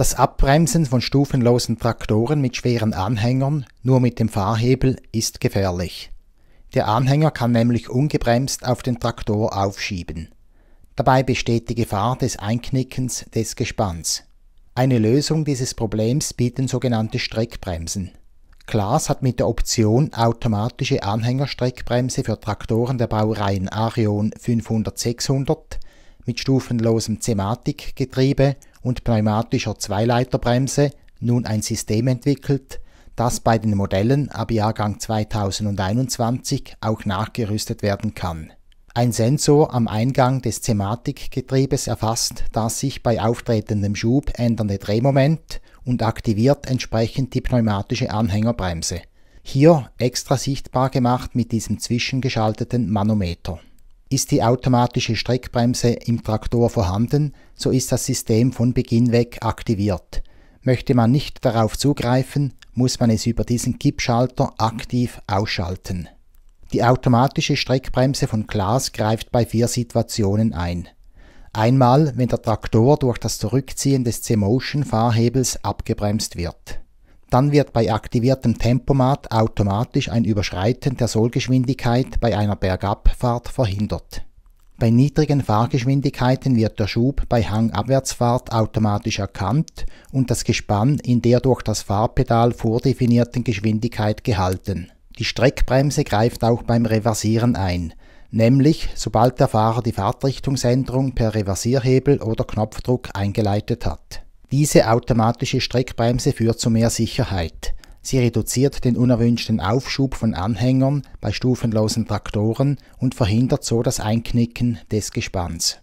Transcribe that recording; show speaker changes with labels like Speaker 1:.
Speaker 1: Das Abbremsen von stufenlosen Traktoren mit schweren Anhängern nur mit dem Fahrhebel ist gefährlich. Der Anhänger kann nämlich ungebremst auf den Traktor aufschieben. Dabei besteht die Gefahr des Einknickens des Gespanns. Eine Lösung dieses Problems bieten sogenannte Streckbremsen. Klaas hat mit der Option automatische Anhängerstreckbremse für Traktoren der Baureihen Arion 500-600 mit stufenlosem Zematikgetriebe und pneumatischer Zweileiterbremse nun ein System entwickelt, das bei den Modellen ab Jahrgang 2021 auch nachgerüstet werden kann. Ein Sensor am Eingang des Zematikgetriebes erfasst das sich bei auftretendem Schub ändernde Drehmoment und aktiviert entsprechend die pneumatische Anhängerbremse. Hier extra sichtbar gemacht mit diesem zwischengeschalteten Manometer. Ist die automatische Streckbremse im Traktor vorhanden, so ist das System von Beginn weg aktiviert. Möchte man nicht darauf zugreifen, muss man es über diesen Kippschalter aktiv ausschalten. Die automatische Streckbremse von Glas greift bei vier Situationen ein. Einmal, wenn der Traktor durch das Zurückziehen des C-Motion-Fahrhebels abgebremst wird dann wird bei aktiviertem Tempomat automatisch ein Überschreiten der Sollgeschwindigkeit bei einer Bergabfahrt verhindert. Bei niedrigen Fahrgeschwindigkeiten wird der Schub bei Hangabwärtsfahrt automatisch erkannt und das Gespann in der durch das Fahrpedal vordefinierten Geschwindigkeit gehalten. Die Streckbremse greift auch beim Reversieren ein, nämlich sobald der Fahrer die Fahrtrichtungsänderung per Reversierhebel oder Knopfdruck eingeleitet hat. Diese automatische Streckbremse führt zu mehr Sicherheit. Sie reduziert den unerwünschten Aufschub von Anhängern bei stufenlosen Traktoren und verhindert so das Einknicken des Gespanns